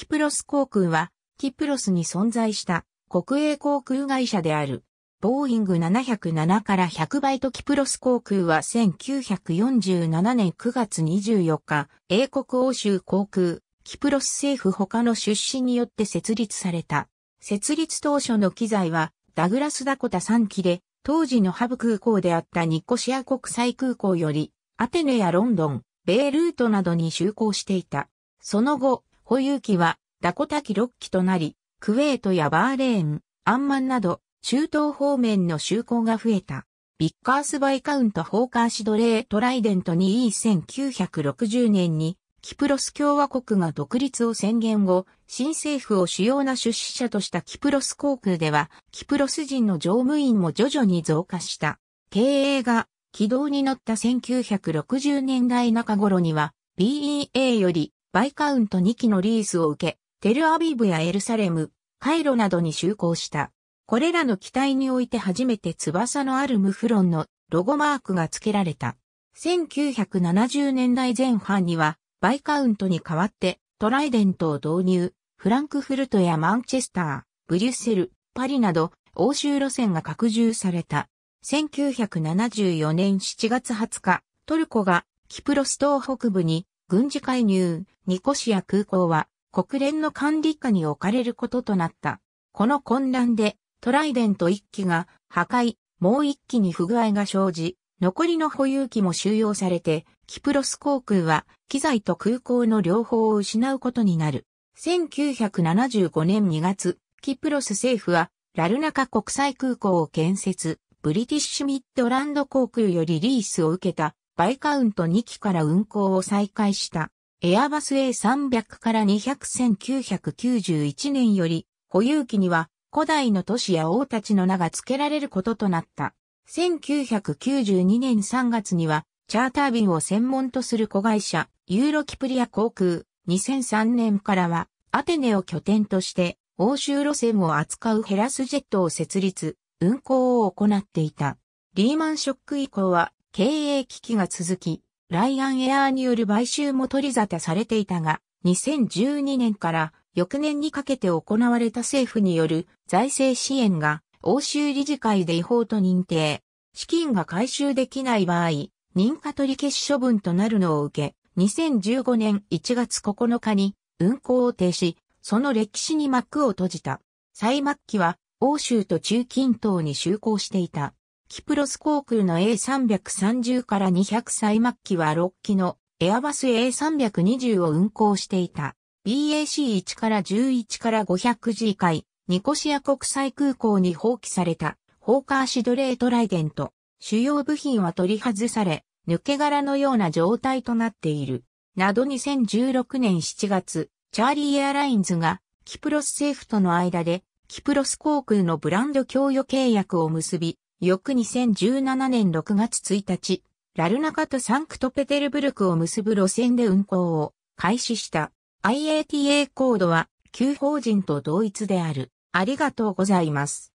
キプロス航空は、キプロスに存在した国営航空会社である。ボーイング707から100倍とキプロス航空は1947年9月24日、英国欧州航空、キプロス政府他の出資によって設立された。設立当初の機材は、ダグラスダコタ3機で、当時のハブ空港であったニコシア国際空港より、アテネやロンドン、ベイルートなどに就航していた。その後、保有機はダコタ機6機となり、クウェートやバーレーン、アンマンなど、中東方面の就航が増えた。ビッカースバイカウント・ホーカーシドレー・トライデント 2E1960 年に、キプロス共和国が独立を宣言後、新政府を主要な出資者としたキプロス航空では、キプロス人の乗務員も徐々に増加した。経営が軌道に乗った1960年代中頃には、BEA よりバイカウント2機のリースを受け、テルアビブやエルサレム、カイロなどに就航した。これらの機体において初めて翼のあるムフロンのロゴマークが付けられた。1970年代前半には、バイカウントに代わって、トライデントを導入、フランクフルトやマンチェスター、ブリュッセル、パリなど、欧州路線が拡充された。1974年7月20日、トルコがキプロス島北部に軍事介入、ニコシア空港は国連の管理下に置かれることとなった。この混乱でトライデント1機が破壊、もう1機に不具合が生じ、残りの保有機も収容されて、キプロス航空は機材と空港の両方を失うことになる。1975年2月、キプロス政府はラルナカ国際空港を建設、ブリティッシュミッドランド航空よりリースを受けたバイカウント2機から運航を再開した、エアバス A300 から200 1991年より、保有機には古代の都市や王たちの名が付けられることとなった。1992年3月には、チャーター便を専門とする子会社、ユーロキプリア航空、2003年からは、アテネを拠点として、欧州路線を扱うヘラスジェットを設立、運航を行っていた。リーマンショック以降は、経営危機が続き、ライアンエアーによる買収も取り沙汰されていたが、2012年から翌年にかけて行われた政府による財政支援が欧州理事会で違法と認定。資金が回収できない場合、認可取り消し処分となるのを受け、2015年1月9日に運行を停止、その歴史に幕を閉じた。最末期は欧州と中近東に就航していた。キプロス航空の A330 から200歳末期は6機のエアバス A320 を運航していた BAC1 から11から 500G 回ニコシア国際空港に放棄されたホーカーシドレートライデント主要部品は取り外され抜け殻のような状態となっているなど2016年7月チャーリーエアラインズがキプロス政府との間でキプロス航空のブランド供与契約を結び翌2017年6月1日、ラルナカとサンクトペテルブルクを結ぶ路線で運行を開始した IATA コードは旧法人と同一である。ありがとうございます。